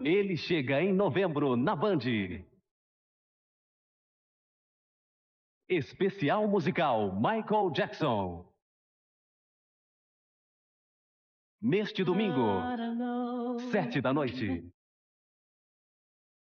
Ele chega em novembro na Band. Especial musical Michael Jackson. Neste domingo, sete da noite.